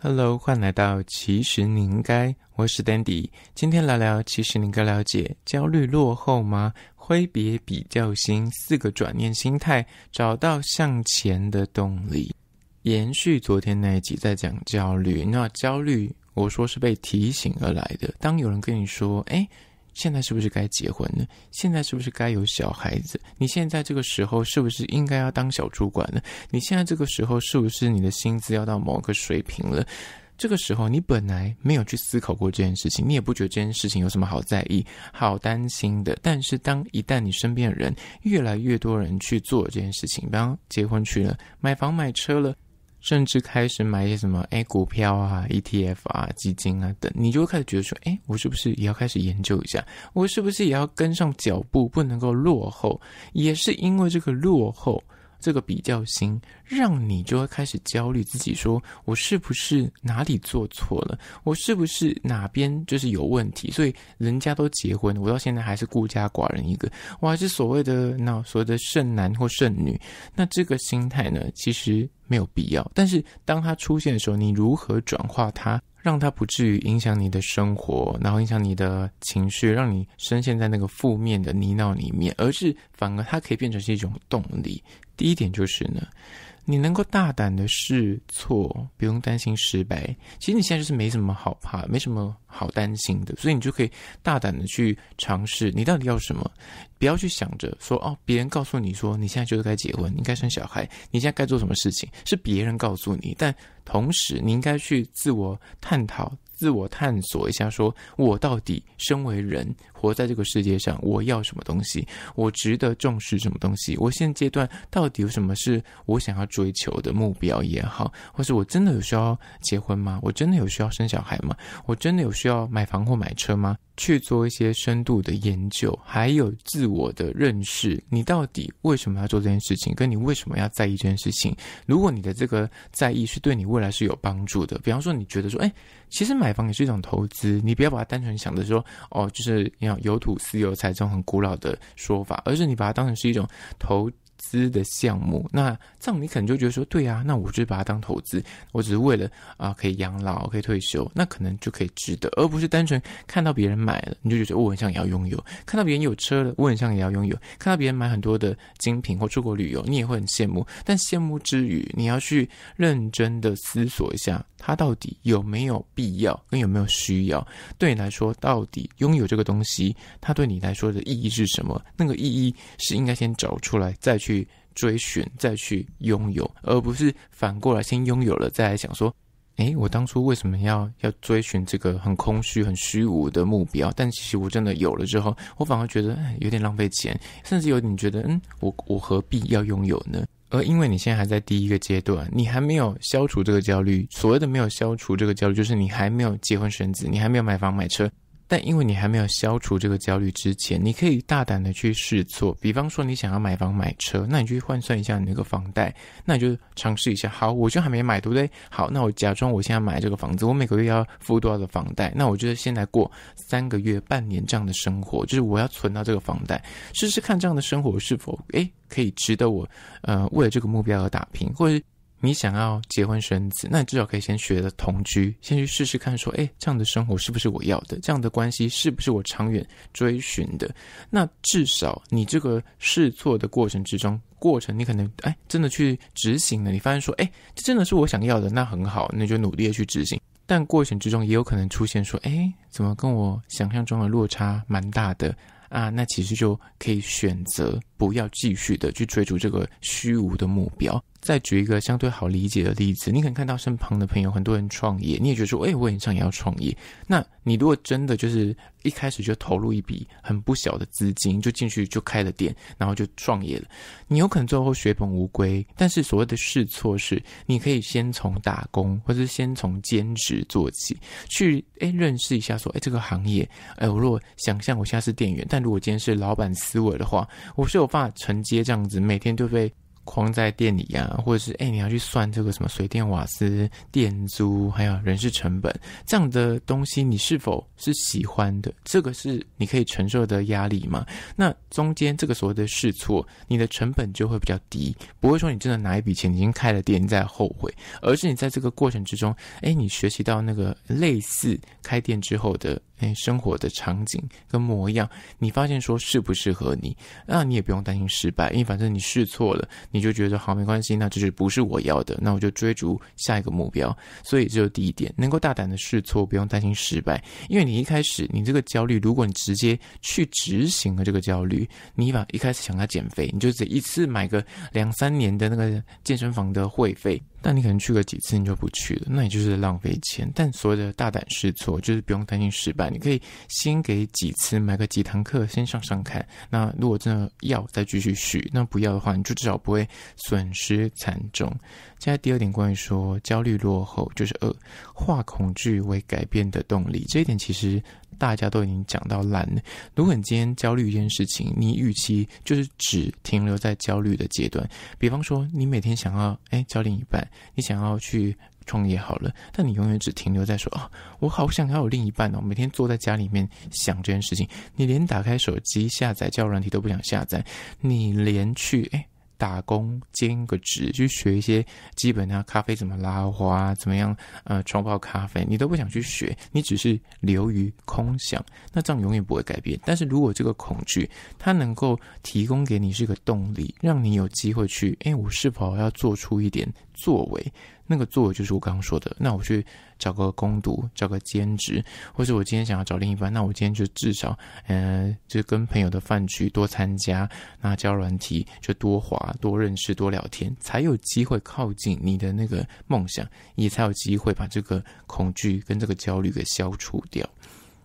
Hello，欢迎来到其实你应该，我是 Dandy，今天来聊其实你应该了解焦虑落后吗？挥别比较心，四个转念心态，找到向前的动力。延续昨天那一集在讲焦虑，那焦虑我说是被提醒而来的，当有人跟你说，哎。现在是不是该结婚呢？现在是不是该有小孩子？你现在这个时候是不是应该要当小主管呢？你现在这个时候是不是你的薪资要到某个水平了？这个时候你本来没有去思考过这件事情，你也不觉得这件事情有什么好在意、好担心的。但是当一旦你身边的人越来越多人去做这件事情，比方结婚去了、买房买车了。甚至开始买一些什么哎股票啊、ETF 啊、基金啊等，你就会开始觉得说：哎，我是不是也要开始研究一下？我是不是也要跟上脚步，不能够落后？也是因为这个落后。这个比较心，让你就会开始焦虑自己，说我是不是哪里做错了？我是不是哪边就是有问题？所以人家都结婚，我到现在还是孤家寡人一个，我还是所谓的那所谓的剩男或剩女。那这个心态呢，其实没有必要。但是当它出现的时候，你如何转化它？让它不至于影响你的生活，然后影响你的情绪，让你深陷在那个负面的泥淖里面，而是反而它可以变成是一种动力。第一点就是呢。你能够大胆的试错，不用担心失败。其实你现在就是没什么好怕，没什么好担心的，所以你就可以大胆的去尝试。你到底要什么？不要去想着说哦，别人告诉你说你现在就是该结婚，应该生小孩，你现在该做什么事情是别人告诉你，但同时你应该去自我探讨、自我探索一下，说我到底身为人。活在这个世界上，我要什么东西？我值得重视什么东西？我现阶段到底有什么是我想要追求的目标也好，或是我真的有需要结婚吗？我真的有需要生小孩吗？我真的有需要买房或买车吗？去做一些深度的研究，还有自我的认识。你到底为什么要做这件事情？跟你为什么要在意这件事情？如果你的这个在意是对你未来是有帮助的，比方说你觉得说，哎，其实买房也是一种投资，你不要把它单纯想着说，哦，就是。有土私有财这种很古老的说法，而是你把它当成是一种投。资的项目，那这样你可能就觉得说，对啊，那我就把它当投资，我只是为了啊可以养老，可以退休，那可能就可以值得，而不是单纯看到别人买了，你就觉得我很想也要拥有；看到别人有车了，我很想也要拥有；看到别人买很多的精品或出国旅游，你也会很羡慕。但羡慕之余，你要去认真的思索一下，他到底有没有必要，跟有没有需要？对你来说，到底拥有这个东西，它对你来说的意义是什么？那个意义是应该先找出来，再去。去追寻，再去拥有，而不是反过来先拥有了，再来想说，诶，我当初为什么要要追寻这个很空虚、很虚无的目标？但其实我真的有了之后，我反而觉得有点浪费钱，甚至有点觉得，嗯，我我何必要拥有呢？而因为你现在还在第一个阶段，你还没有消除这个焦虑。所谓的没有消除这个焦虑，就是你还没有结婚生子，你还没有买房买车。但因为你还没有消除这个焦虑之前，你可以大胆的去试错。比方说，你想要买房买车，那你就换算一下你那个房贷，那你就尝试一下。好，我就还没买，对不对？好，那我假装我现在买这个房子，我每个月要付多少的房贷？那我就先来过三个月、半年这样的生活，就是我要存到这个房贷，试试看这样的生活是否诶可以值得我呃为了这个目标而打拼，或者。你想要结婚生子，那你至少可以先学的同居，先去试试看，说，哎，这样的生活是不是我要的？这样的关系是不是我长远追寻的？那至少你这个试错的过程之中，过程你可能，哎，真的去执行了，你发现说，哎，这真的是我想要的，那很好，那就努力的去执行。但过程之中也有可能出现说，哎，怎么跟我想象中的落差蛮大的啊？那其实就可以选择不要继续的去追逐这个虚无的目标。再举一个相对好理解的例子，你可能看到身旁的朋友很多人创业，你也觉得说：“哎，我也想也要创业。”那你如果真的就是一开始就投入一笔很不小的资金，就进去就开了店，然后就创业了，你有可能最后血本无归。但是所谓的试错是，你可以先从打工，或者是先从兼职做起，去哎认识一下，说：“哎，这个行业，哎，我如果想象我现在是店员，但如果今天是老板思维的话，我是有办法承接这样子，每天不被。”框在店里呀，或者是哎，你要去算这个什么水电、瓦斯、电租，还有人事成本这样的东西，你是否是喜欢的？这个是你可以承受的压力吗？那中间这个所谓的试错，你的成本就会比较低，不会说你真的拿一笔钱已经开了店再后悔，而是你在这个过程之中，哎，你学习到那个类似开店之后的。哎，生活的场景跟模样，你发现说适不适合你，那你也不用担心失败，因为反正你试错了，你就觉得好没关系，那就是不是我要的，那我就追逐下一个目标。所以，这是第一点，能够大胆的试错，不用担心失败，因为你一开始你这个焦虑，如果你直接去执行了这个焦虑，你把一开始想他减肥，你就只一次买个两三年的那个健身房的会费。那你可能去个几次，你就不去了，那你就是浪费钱。但所谓的大胆试错，就是不用担心失败，你可以先给几次买个几堂课，先上上看。那如果真的要，再继续续；那不要的话，你就至少不会损失惨重。现在第二点关于说焦虑落后就是二，化恐惧为改变的动力。这一点其实大家都已经讲到烂了。如果你今天焦虑一件事情，你预期就是只停留在焦虑的阶段，比方说你每天想要哎教另一半。你想要去创业好了，但你永远只停留在说啊，我好想要有另一半哦，每天坐在家里面想这件事情。你连打开手机下载交友软体都不想下载，你连去哎。打工兼个职，去学一些基本啊，咖啡怎么拉花，怎么样，呃，冲泡咖啡，你都不想去学，你只是流于空想，那这样永远不会改变。但是如果这个恐惧，它能够提供给你是一个动力，让你有机会去，哎，我是否要做出一点作为？那个做就是我刚刚说的，那我去找个工读，找个兼职，或者我今天想要找另一半，那我今天就至少，嗯，就跟朋友的饭局多参加，那交软体就多滑，多认识，多聊天，才有机会靠近你的那个梦想，也才有机会把这个恐惧跟这个焦虑给消除掉。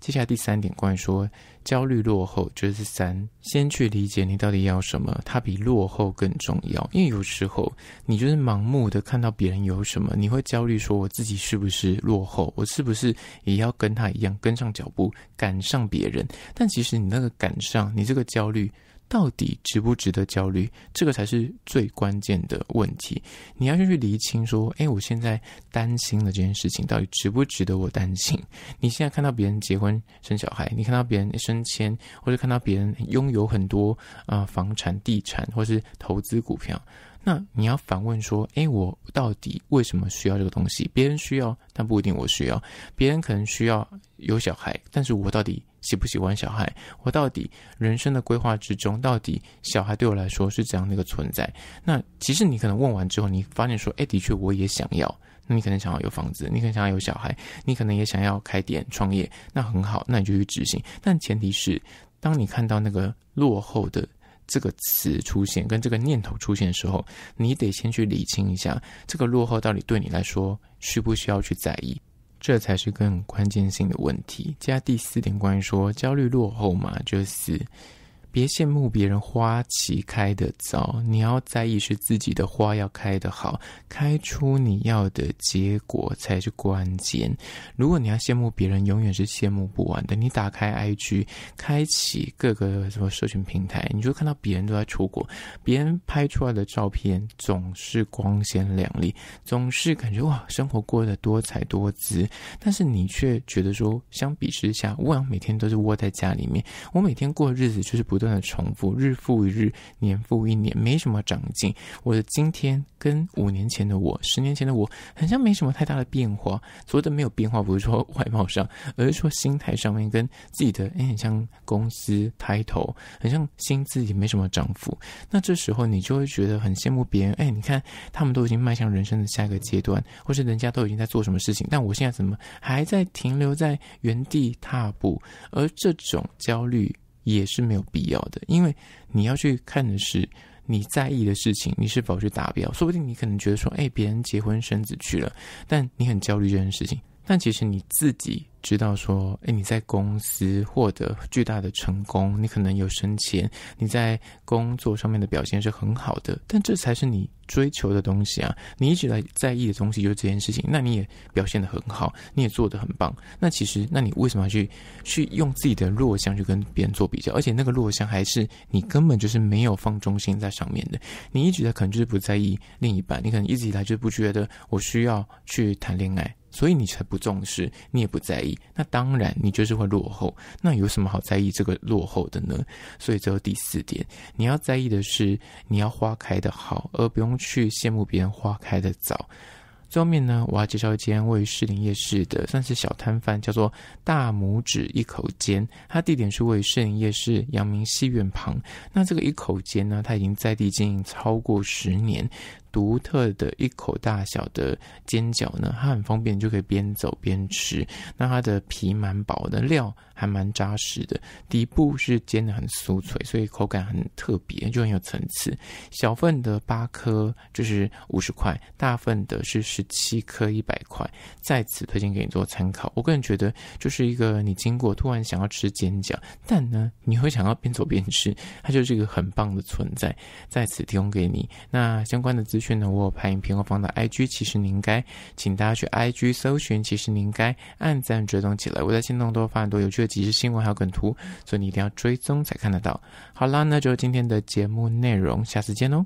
接下来第三点，关于说焦虑落后，就是三先去理解你到底要什么，它比落后更重要。因为有时候你就是盲目的看到别人有什么，你会焦虑说我自己是不是落后，我是不是也要跟他一样跟上脚步赶上别人？但其实你那个赶上，你这个焦虑。到底值不值得焦虑？这个才是最关键的问题。你要先去厘清，说：哎，我现在担心的这件事情，到底值不值得我担心？你现在看到别人结婚生小孩，你看到别人升迁，或者看到别人拥有很多啊房产、地产，或是投资股票。那你要反问说：“诶，我到底为什么需要这个东西？别人需要，但不一定我需要。别人可能需要有小孩，但是我到底喜不喜欢小孩？我到底人生的规划之中，到底小孩对我来说是怎样的一个存在？那其实你可能问完之后，你发现说：诶，的确我也想要。那你可能想要有房子，你可能想要有小孩，你可能也想要开店创业。那很好，那你就去执行。但前提是，当你看到那个落后的。”这个词出现跟这个念头出现的时候，你得先去理清一下这个落后到底对你来说需不需要去在意，这才是更关键性的问题。加第四点关于说焦虑落后嘛，就是。别羡慕别人花期开得早，你要在意是自己的花要开得好，开出你要的结果才是关键。如果你要羡慕别人，永远是羡慕不完的。你打开 IG，开启各个什么社群平台，你就看到别人都在出国，别人拍出来的照片总是光鲜亮丽，总是感觉哇，生活过得多彩多姿。但是你却觉得说，相比之下，我每天都是窝在家里面，我每天过日子就是不断。重复日复一日，年复一年，没什么长进。我的今天跟五年前的我、十年前的我，很像没什么太大的变化。所谓的没有变化，不是说外貌上，而是说心态上面跟自己的，哎，像公司抬头，很像薪资也没什么涨幅。那这时候你就会觉得很羡慕别人。哎，你看他们都已经迈向人生的下一个阶段，或是人家都已经在做什么事情，但我现在怎么还在停留在原地踏步？而这种焦虑。也是没有必要的，因为你要去看的是你在意的事情，你是否去达标？说不定你可能觉得说，哎，别人结婚生子去了，但你很焦虑这件事情。但其实你自己知道说，哎，你在公司获得巨大的成功，你可能有升迁，你在工作上面的表现是很好的，但这才是你追求的东西啊！你一直在在意的东西就是这件事情，那你也表现的很好，你也做的很棒。那其实，那你为什么要去去用自己的弱项去跟别人做比较？而且那个弱项还是你根本就是没有放重心在上面的。你一直在可能就是不在意另一半，你可能一直以来就不觉得我需要去谈恋爱。所以你才不重视，你也不在意，那当然你就是会落后。那有什么好在意这个落后的呢？所以，这有第四点，你要在意的是你要花开的好，而不用去羡慕别人花开的早。最后面呢，我要介绍一间位于士林夜市的算是小摊贩，叫做大拇指一口煎。它地点是位于士林夜市阳明戏院旁。那这个一口煎呢，它已经在地经营超过十年。独特的一口大小的煎饺呢，它很方便，就可以边走边吃。那它的皮蛮薄的，料还蛮扎实的，底部是煎的很酥脆，所以口感很特别，就很有层次。小份的八颗就是五十块，大份的是十七颗一百块，在此推荐给你做参考。我个人觉得，就是一个你经过突然想要吃煎饺，但呢你会想要边走边吃，它就是一个很棒的存在，在此提供给你。那相关的资讯的，我拍影片我放的 IG，其实您该，请大家去 IG 搜寻其实您该按赞追踪起来。我在新动都发很多有趣的即时新闻还有梗图，所以你一定要追踪才看得到。好啦，那就今天的节目内容，下次见喽。